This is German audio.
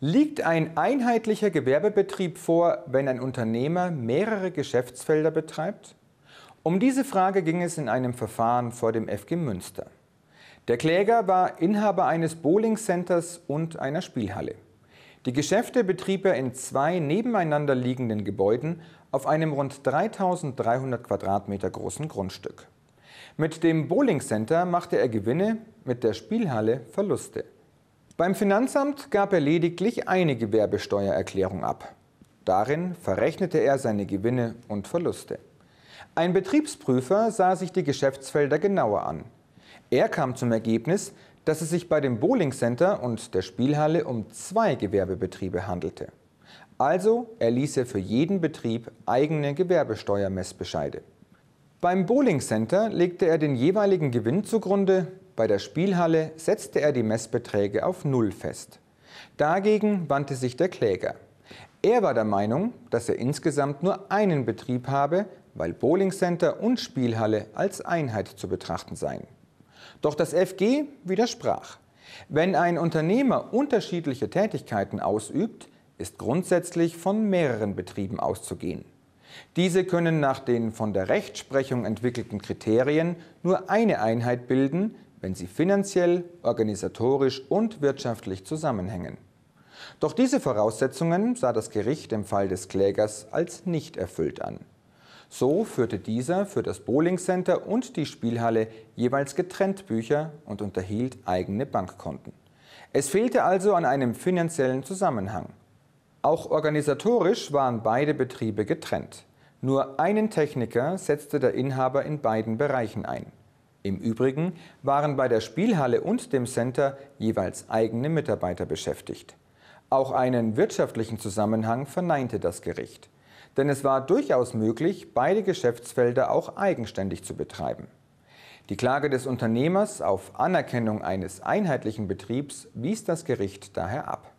Liegt ein einheitlicher Gewerbebetrieb vor, wenn ein Unternehmer mehrere Geschäftsfelder betreibt? Um diese Frage ging es in einem Verfahren vor dem FG Münster. Der Kläger war Inhaber eines Bowling-Centers und einer Spielhalle. Die Geschäfte betrieb er in zwei nebeneinander liegenden Gebäuden auf einem rund 3300 Quadratmeter großen Grundstück. Mit dem Bowling Center machte er Gewinne, mit der Spielhalle Verluste. Beim Finanzamt gab er lediglich eine Gewerbesteuererklärung ab. Darin verrechnete er seine Gewinne und Verluste. Ein Betriebsprüfer sah sich die Geschäftsfelder genauer an. Er kam zum Ergebnis, dass es sich bei dem Bowling Center und der Spielhalle um zwei Gewerbebetriebe handelte. Also erließ er für jeden Betrieb eigene Gewerbesteuermessbescheide. Beim Bowling Center legte er den jeweiligen Gewinn zugrunde, bei der Spielhalle setzte er die Messbeträge auf Null fest. Dagegen wandte sich der Kläger. Er war der Meinung, dass er insgesamt nur einen Betrieb habe, weil Bowling Center und Spielhalle als Einheit zu betrachten seien. Doch das FG widersprach. Wenn ein Unternehmer unterschiedliche Tätigkeiten ausübt, ist grundsätzlich von mehreren Betrieben auszugehen. Diese können nach den von der Rechtsprechung entwickelten Kriterien nur eine Einheit bilden, wenn sie finanziell, organisatorisch und wirtschaftlich zusammenhängen. Doch diese Voraussetzungen sah das Gericht im Fall des Klägers als nicht erfüllt an. So führte dieser für das Bowling Center und die Spielhalle jeweils getrennt Bücher und unterhielt eigene Bankkonten. Es fehlte also an einem finanziellen Zusammenhang. Auch organisatorisch waren beide Betriebe getrennt. Nur einen Techniker setzte der Inhaber in beiden Bereichen ein. Im Übrigen waren bei der Spielhalle und dem Center jeweils eigene Mitarbeiter beschäftigt. Auch einen wirtschaftlichen Zusammenhang verneinte das Gericht. Denn es war durchaus möglich, beide Geschäftsfelder auch eigenständig zu betreiben. Die Klage des Unternehmers auf Anerkennung eines einheitlichen Betriebs wies das Gericht daher ab.